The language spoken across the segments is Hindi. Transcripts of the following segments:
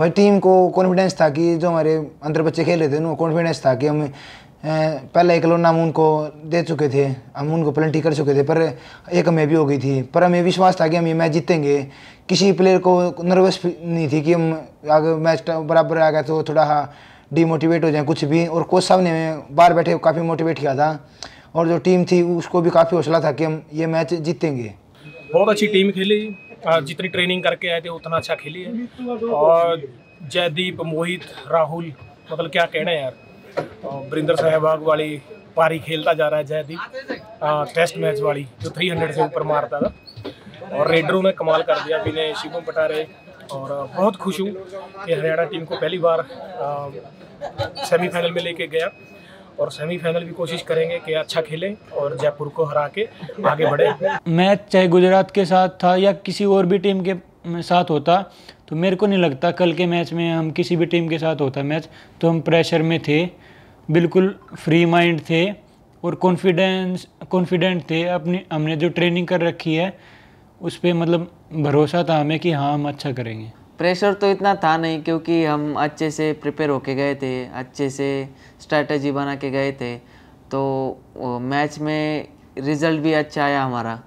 भाई टीम को कॉन्फिडेंस था कि जो हमारे अंदर बच्चे खेल रहे थे उनको कॉन्फिडेंस था कि हम पहले एक लोन हम उनको दे चुके थे हम उनको पेनल्टी कर चुके थे पर एक हमें भी हो गई थी पर हमें विश्वास था कि हम ये मैच जीतेंगे किसी प्लेयर को नर्वस नहीं थी कि हम अगर मैच बराबर आ गया तो थोड़ा डीमोटिवेट हाँ हो जाए कुछ भी और कोच साहब ने हमें बाहर बैठे काफ़ी मोटिवेट किया था और जो टीम थी उसको भी काफ़ी हौसला था कि हम ये मैच जीतेंगे बहुत अच्छी टीम खेली जितनी ट्रेनिंग करके आए थे उतना अच्छा खेली है और जयदीप मोहित राहुल मतलब क्या कहना है यार वरिंदर सहवाग वाली पारी खेलता जा रहा है जयदीप टेस्ट मैच वाली जो 300 से ऊपर मारता था और रेडरों ने कमाल कर दिया विनय शिवम पटारे और बहुत खुश हूँ कि हरियाणा टीम को पहली बार सेमीफाइनल में लेके गया और सेमीफाइनल भी कोशिश करेंगे कि अच्छा खेलें और जयपुर को हरा के आगे बढ़े मैच चाहे गुजरात के साथ था या किसी और भी टीम के साथ होता तो मेरे को नहीं लगता कल के मैच में हम किसी भी टीम के साथ होता मैच तो हम प्रेशर में थे बिल्कुल फ्री माइंड थे और कॉन्फिडेंस कॉन्फिडेंट थे अपनी हमने जो ट्रेनिंग कर रखी है उस पर मतलब भरोसा था हमें कि हाँ हम अच्छा करेंगे प्रेशर तो इतना था नहीं क्योंकि हम अच्छे से प्रिपेयर होके गए थे अच्छे से स्ट्रैटेजी बना के गए थे तो मैच में रिजल्ट भी अच्छा आया हमारा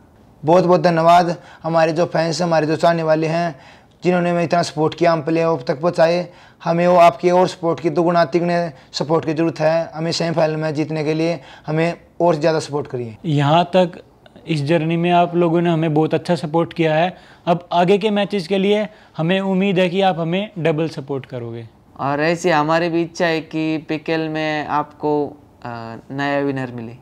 बहुत बहुत धन्यवाद हमारे जो फैंस हमारे जो चाहने वाले हैं जिन्होंने हमें इतना सपोर्ट किया हम प्ले ऑफ तक पहुँचाए हमें वो आपकी और सपोर्ट की दुगुना तिगुने सपोर्ट की ज़रूरत है हमें सेमीफाइनल में जीतने के लिए हमें और ज़्यादा सपोर्ट करिए यहाँ तक इस जर्नी में आप लोगों ने हमें बहुत अच्छा सपोर्ट किया है अब आगे के मैचेस के लिए हमें उम्मीद है कि आप हमें डबल सपोर्ट करोगे और ऐसी हमारे भी इच्छा है कि पिकल में आपको नया विनर मिले